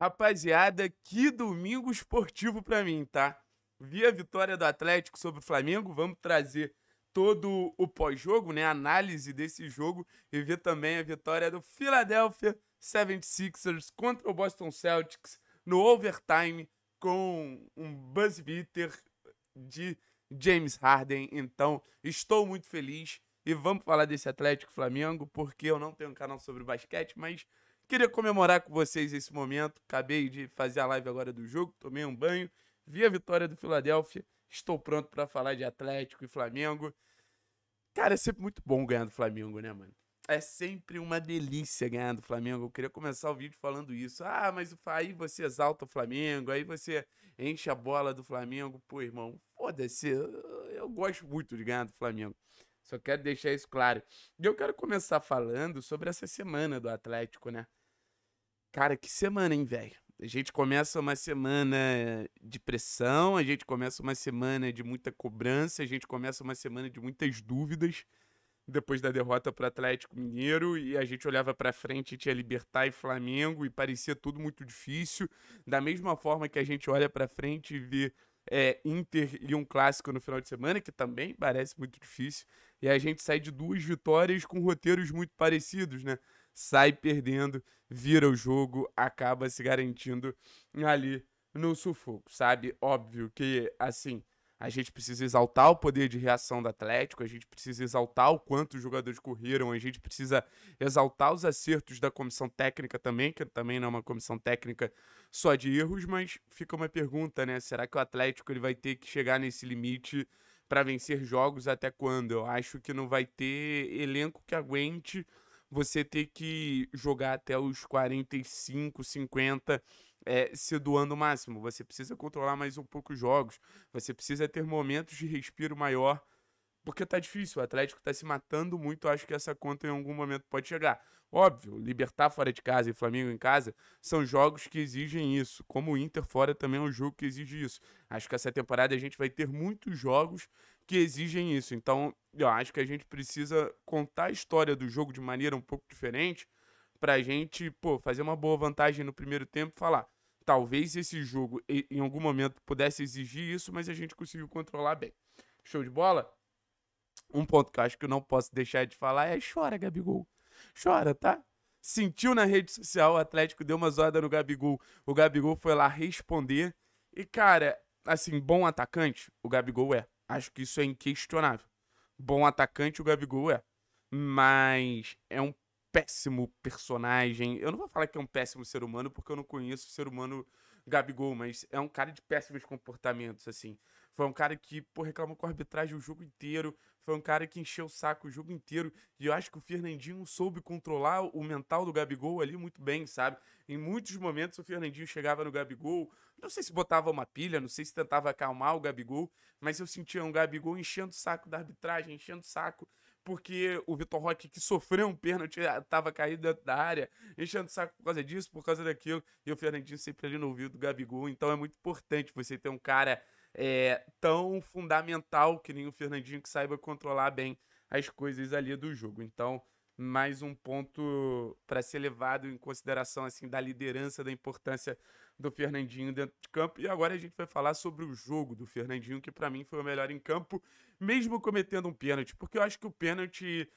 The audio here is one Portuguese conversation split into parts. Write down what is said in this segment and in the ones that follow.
Rapaziada, que domingo esportivo para mim, tá? Vi a vitória do Atlético sobre o Flamengo, vamos trazer todo o pós-jogo, né? Análise desse jogo e ver também a vitória do Philadelphia 76ers contra o Boston Celtics no overtime com um buzz beater de James Harden. Então, estou muito feliz e vamos falar desse Atlético Flamengo, porque eu não tenho um canal sobre basquete, mas Queria comemorar com vocês esse momento. Acabei de fazer a live agora do jogo, tomei um banho, vi a vitória do Filadélfia. Estou pronto para falar de Atlético e Flamengo. Cara, é sempre muito bom ganhar do Flamengo, né, mano? É sempre uma delícia ganhar do Flamengo. Eu queria começar o vídeo falando isso. Ah, mas aí você exalta o Flamengo, aí você enche a bola do Flamengo. Pô, irmão, foda-se. Eu gosto muito de ganhar do Flamengo. Só quero deixar isso claro. E eu quero começar falando sobre essa semana do Atlético, né? Cara, que semana, hein, velho? A gente começa uma semana de pressão, a gente começa uma semana de muita cobrança, a gente começa uma semana de muitas dúvidas depois da derrota para Atlético Mineiro e a gente olhava para frente e tinha Libertar e Flamengo e parecia tudo muito difícil. Da mesma forma que a gente olha para frente e vê é, Inter e um clássico no final de semana, que também parece muito difícil, e a gente sai de duas vitórias com roteiros muito parecidos, né? sai perdendo, vira o jogo, acaba se garantindo ali no sufoco, sabe? Óbvio que, assim, a gente precisa exaltar o poder de reação do Atlético, a gente precisa exaltar o quanto os jogadores correram, a gente precisa exaltar os acertos da comissão técnica também, que também não é uma comissão técnica só de erros, mas fica uma pergunta, né? Será que o Atlético ele vai ter que chegar nesse limite para vencer jogos até quando? Eu acho que não vai ter elenco que aguente você ter que jogar até os 45, 50, é, se doando o máximo. Você precisa controlar mais um pouco os jogos, você precisa ter momentos de respiro maior porque tá difícil, o Atlético tá se matando muito, acho que essa conta em algum momento pode chegar. Óbvio, Libertar fora de casa e Flamengo em casa são jogos que exigem isso, como o Inter fora também é um jogo que exige isso. Acho que essa temporada a gente vai ter muitos jogos que exigem isso. Então, eu acho que a gente precisa contar a história do jogo de maneira um pouco diferente pra gente, pô, fazer uma boa vantagem no primeiro tempo e falar, talvez esse jogo em algum momento pudesse exigir isso, mas a gente conseguiu controlar bem. Show de bola? Um ponto que eu acho que eu não posso deixar de falar é chora, Gabigol. Chora, tá? Sentiu na rede social, o Atlético deu uma zoada no Gabigol. O Gabigol foi lá responder. E, cara, assim, bom atacante, o Gabigol é. Acho que isso é inquestionável. Bom atacante, o Gabigol é. Mas é um péssimo personagem. Eu não vou falar que é um péssimo ser humano, porque eu não conheço o ser humano Gabigol, mas é um cara de péssimos comportamentos, assim. Foi um cara que, pô, reclamou com a arbitragem o jogo inteiro. Foi um cara que encheu o saco o jogo inteiro. E eu acho que o Fernandinho soube controlar o mental do Gabigol ali muito bem, sabe? Em muitos momentos o Fernandinho chegava no Gabigol. Não sei se botava uma pilha, não sei se tentava acalmar o Gabigol, mas eu sentia um Gabigol enchendo o saco da arbitragem, enchendo o saco porque o Vitor Roque, que sofreu um pênalti, estava ah, caído dentro da área, enchendo o saco por causa disso, por causa daquilo, e o Fernandinho sempre ali no ouvido do Gabigol. Então é muito importante você ter um cara é, tão fundamental que nem o Fernandinho que saiba controlar bem as coisas ali do jogo. Então, mais um ponto para ser levado em consideração assim da liderança, da importância do Fernandinho dentro de campo. E agora a gente vai falar sobre o jogo do Fernandinho, que para mim foi o melhor em campo, mesmo cometendo um pênalti, porque eu acho que o pênalti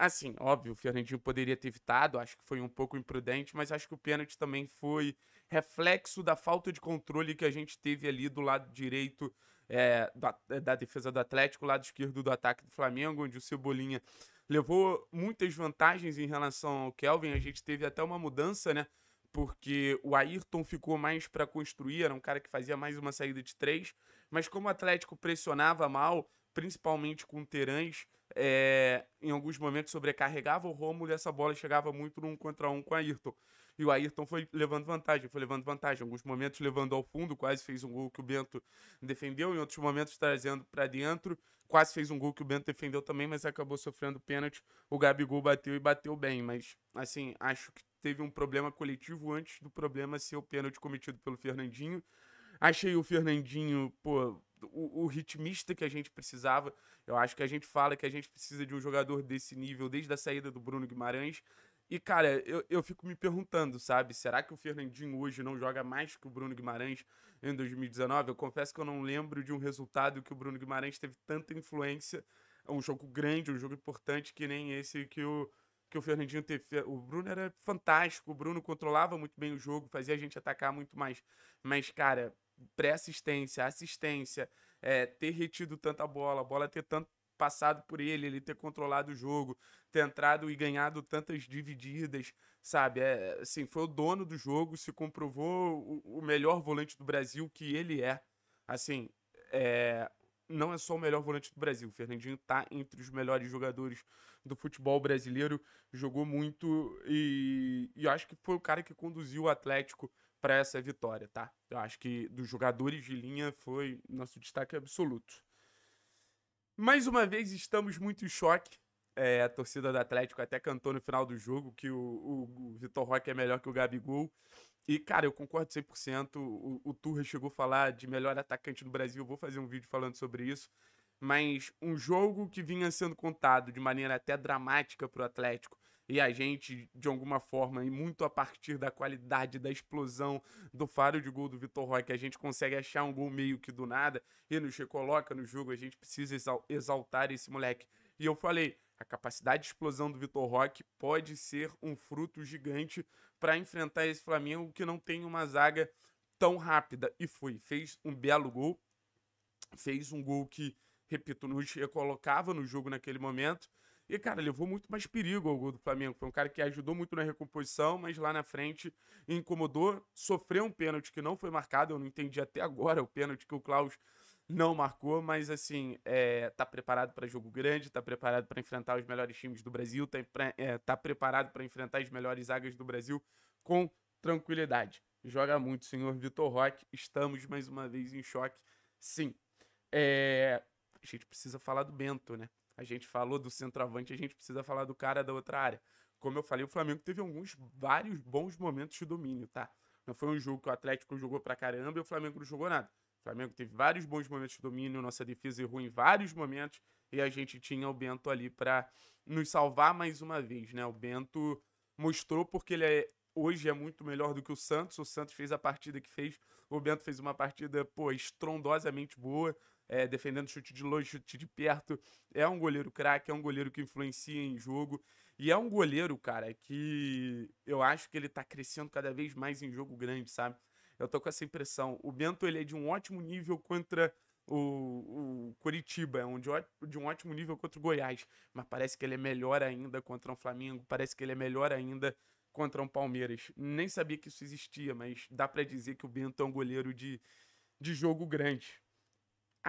Assim, óbvio, o Fernandinho poderia ter evitado, acho que foi um pouco imprudente, mas acho que o pênalti também foi reflexo da falta de controle que a gente teve ali do lado direito é, eh, da, eh, da, defesa do Atlético, lado esquerdo do ataque do Flamengo, onde o Cebolinha levou muitas vantagens em relação ao Kelvin. A gente teve até uma mudança, né? Porque o Ayrton ficou mais para construir, era um cara que fazia mais uma saída de três, mas como o Atlético pressionava mal, principalmente com Terãs, é, em alguns momentos sobrecarregava o Romulo e essa bola chegava muito no um contra um com o Ayrton. E o Ayrton foi levando vantagem, foi levando vantagem. Em alguns momentos levando ao fundo, quase fez um gol que o Bento defendeu. Em outros momentos trazendo para dentro, quase fez um gol que o Bento defendeu também, mas acabou sofrendo pênalti. O Gabigol bateu e bateu bem, mas assim, acho que teve um problema coletivo antes do problema ser o pênalti cometido pelo Fernandinho. Achei o Fernandinho, pô, o, o ritmista que a gente precisava. Eu acho que a gente fala que a gente precisa de um jogador desse nível desde a saída do Bruno Guimarães. E, cara, eu, eu fico me perguntando, sabe? Será que o Fernandinho hoje não joga mais que o Bruno Guimarães em 2019? Eu confesso que eu não lembro de um resultado que o Bruno Guimarães teve tanta influência. É um jogo grande, um jogo importante que nem esse que o, que o Fernandinho teve. O Bruno era fantástico, o Bruno controlava muito bem o jogo, fazia a gente atacar muito mais. Mas, cara, pré-assistência, assistência, é, ter retido tanta bola, a bola ter tanto passado por ele, ele ter controlado o jogo, ter entrado e ganhado tantas divididas, sabe? É, assim, foi o dono do jogo, se comprovou o, o melhor volante do Brasil que ele é. Assim, é, não é só o melhor volante do Brasil. O Fernandinho tá entre os melhores jogadores do futebol brasileiro, jogou muito e, e acho que foi o cara que conduziu o Atlético para essa vitória, tá? Eu acho que dos jogadores de linha foi nosso destaque absoluto. Mais uma vez estamos muito em choque. É, a torcida do Atlético até cantou no final do jogo que o, o, o Vitor Roque é melhor que o Gabigol. E, cara, eu concordo 100%. O, o Turra chegou a falar de melhor atacante do Brasil. Eu vou fazer um vídeo falando sobre isso. Mas um jogo que vinha sendo contado de maneira até dramática para o Atlético, e a gente, de alguma forma, e muito a partir da qualidade da explosão do faro de gol do Vitor Roque, a gente consegue achar um gol meio que do nada e nos recoloca no jogo. A gente precisa exaltar esse moleque. E eu falei, a capacidade de explosão do Vitor Roque pode ser um fruto gigante para enfrentar esse Flamengo que não tem uma zaga tão rápida. E foi, fez um belo gol, fez um gol que, repito, nos recolocava no jogo naquele momento e, cara, levou muito mais perigo ao gol do Flamengo. Foi um cara que ajudou muito na recomposição, mas lá na frente incomodou, sofreu um pênalti que não foi marcado. Eu não entendi até agora o pênalti que o Klaus não marcou, mas assim, é, tá preparado para jogo grande, tá preparado para enfrentar os melhores times do Brasil, tá, é, tá preparado para enfrentar as melhores zagas do Brasil com tranquilidade. Joga muito, senhor Vitor Roque. Estamos mais uma vez em choque. Sim. É, a gente precisa falar do Bento, né? A gente falou do centroavante, a gente precisa falar do cara da outra área. Como eu falei, o Flamengo teve alguns, vários bons momentos de domínio, tá? Não foi um jogo que o Atlético jogou pra caramba e o Flamengo não jogou nada. O Flamengo teve vários bons momentos de domínio, nossa defesa errou em vários momentos e a gente tinha o Bento ali para nos salvar mais uma vez, né? O Bento mostrou porque ele é, hoje é muito melhor do que o Santos. O Santos fez a partida que fez, o Bento fez uma partida, pô, estrondosamente boa é, defendendo chute de longe, chute de perto. É um goleiro craque, é um goleiro que influencia em jogo. E é um goleiro, cara, que eu acho que ele tá crescendo cada vez mais em jogo grande, sabe? Eu tô com essa impressão. O Bento, ele é de um ótimo nível contra o, o Curitiba, é um de, de, um ótimo nível contra o Goiás, mas parece que ele é melhor ainda contra um Flamengo, parece que ele é melhor ainda contra um Palmeiras. Nem sabia que isso existia, mas dá para dizer que o Bento é um goleiro de, de jogo grande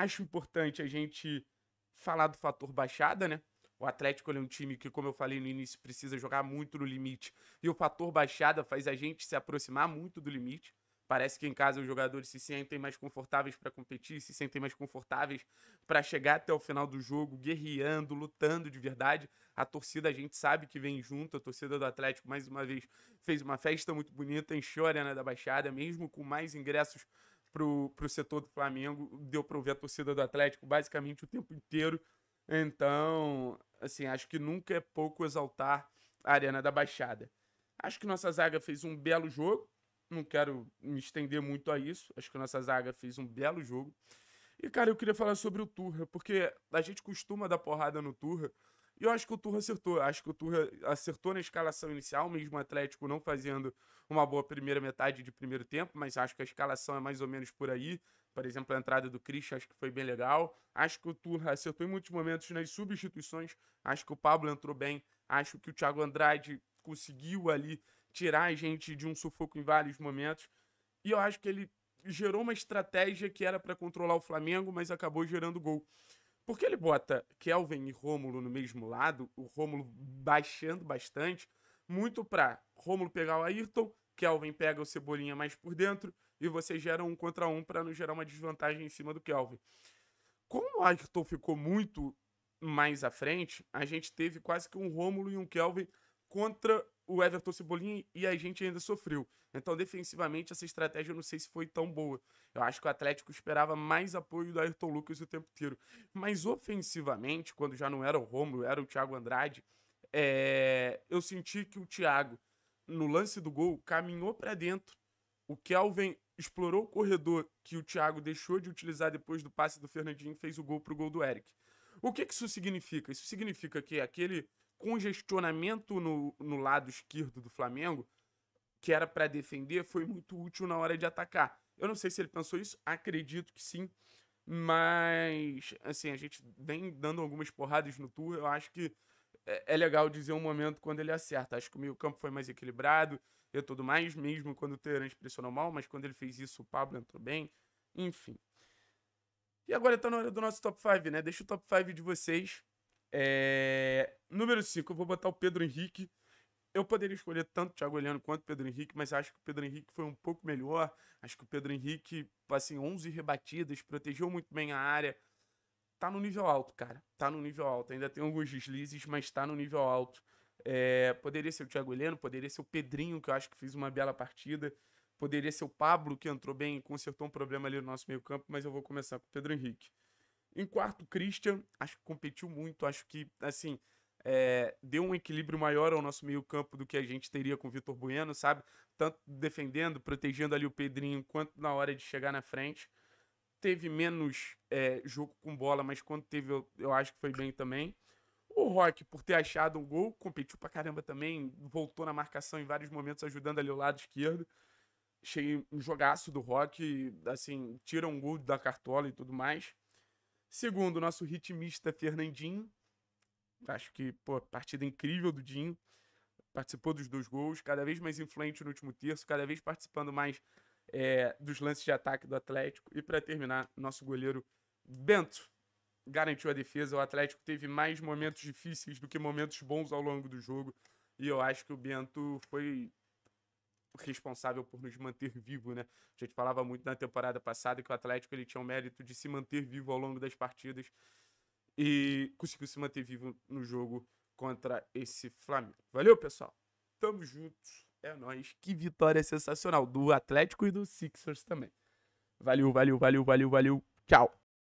acho importante a gente falar do fator baixada, né? O Atlético é um time que, como eu falei no início, precisa jogar muito no limite. E o fator baixada faz a gente se aproximar muito do limite. Parece que em casa os jogadores se sentem mais confortáveis para competir, se sentem mais confortáveis para chegar até o final do jogo, guerreando, lutando de verdade. A torcida a gente sabe que vem junto, a torcida do Atlético mais uma vez fez uma festa muito bonita, encheu a Arena da Baixada, mesmo com mais ingressos pro, pro setor do Flamengo, deu para ouvir a torcida do Atlético basicamente o tempo inteiro. Então, assim, acho que nunca é pouco exaltar a Arena da Baixada. Acho que nossa zaga fez um belo jogo. Não quero me estender muito a isso. Acho que nossa zaga fez um belo jogo. E, cara, eu queria falar sobre o Turra, porque a gente costuma dar porrada no Turra, e eu acho que o Turra acertou. Acho que o Turra acertou na escalação inicial, mesmo o Atlético não fazendo uma boa primeira metade de primeiro tempo, mas acho que a escalação é mais ou menos por aí. Por exemplo, a entrada do Christian acho que foi bem legal. Acho que o Turra acertou em muitos momentos nas substituições. Acho que o Pablo entrou bem. Acho que o Thiago Andrade conseguiu ali tirar a gente de um sufoco em vários momentos. E eu acho que ele gerou uma estratégia que era para controlar o Flamengo, mas acabou gerando gol. Porque ele bota Kelvin e Rômulo no mesmo lado, o Rômulo baixando bastante, muito para Rômulo pegar o Ayrton, Kelvin pega o Cebolinha mais por dentro e você gera um contra um para não gerar uma desvantagem em cima do Kelvin. Como o Ayrton ficou muito mais à frente, a gente teve quase que um Rômulo e um Kelvin contra o Everton Cebolinha e a gente ainda sofreu. Então, defensivamente, essa estratégia eu não sei se foi tão boa. Eu acho que o Atlético esperava mais apoio do Ayrton Lucas o tempo inteiro. Mas ofensivamente, quando já não era o Romulo, era o Thiago Andrade, é... eu senti que o Thiago, no lance do gol, caminhou para dentro. O Kelvin explorou o corredor que o Thiago deixou de utilizar depois do passe do Fernandinho e fez o gol pro gol do Eric. O que, que isso significa? Isso significa que aquele congestionamento no, no lado esquerdo do Flamengo, que era para defender, foi muito útil na hora de atacar. Eu não sei se ele pensou isso, acredito que sim, mas assim, a gente vem dando algumas porradas no tour, eu acho que é, é legal dizer um momento quando ele acerta. Acho que o meio-campo foi mais equilibrado e tudo mais, mesmo quando o Terence pressionou mal, mas quando ele fez isso, o Pablo entrou bem. Enfim. E agora tá na hora do nosso top 5, né? Deixa o top 5 de vocês. É... Número 5, eu vou botar o Pedro Henrique. Eu poderia escolher tanto o Thiago Heleno quanto o Pedro Henrique, mas acho que o Pedro Henrique foi um pouco melhor. Acho que o Pedro Henrique, assim, 11 rebatidas, protegeu muito bem a área. Tá no nível alto, cara. Tá no nível alto. Ainda tem alguns deslizes, mas tá no nível alto. É... Poderia ser o Thiago Heleno, poderia ser o Pedrinho, que eu acho que fez uma bela partida. Poderia ser o Pablo, que entrou bem e consertou um problema ali no nosso meio campo, mas eu vou começar com o Pedro Henrique. Em quarto, Christian. Acho que competiu muito. Acho que, assim, é, deu um equilíbrio maior ao nosso meio-campo do que a gente teria com o Vitor Bueno, sabe? Tanto defendendo, protegendo ali o Pedrinho, quanto na hora de chegar na frente. Teve menos é, jogo com bola, mas quando teve, eu, eu acho que foi bem também. O Rock, por ter achado um gol, competiu pra caramba também, voltou na marcação em vários momentos, ajudando ali o lado esquerdo. Cheguei um jogaço do Rock, assim, tira um gol da cartola e tudo mais. Segundo, nosso ritmista Fernandinho. Acho que, pô, partida incrível do Dinho. Participou dos dois gols, cada vez mais influente no último terço, cada vez participando mais é, dos lances de ataque do Atlético. E para terminar, nosso goleiro Bento garantiu a defesa. O Atlético teve mais momentos difíceis do que momentos bons ao longo do jogo. E eu acho que o Bento foi responsável por nos manter vivo, né? A gente falava muito na temporada passada que o Atlético ele tinha o mérito de se manter vivo ao longo das partidas e conseguiu se manter vivo no jogo contra esse Flamengo. Valeu, pessoal. Tamo juntos. É nós. Que vitória sensacional do Atlético e do Sixers também. Valeu, valeu, valeu, valeu, valeu. Tchau.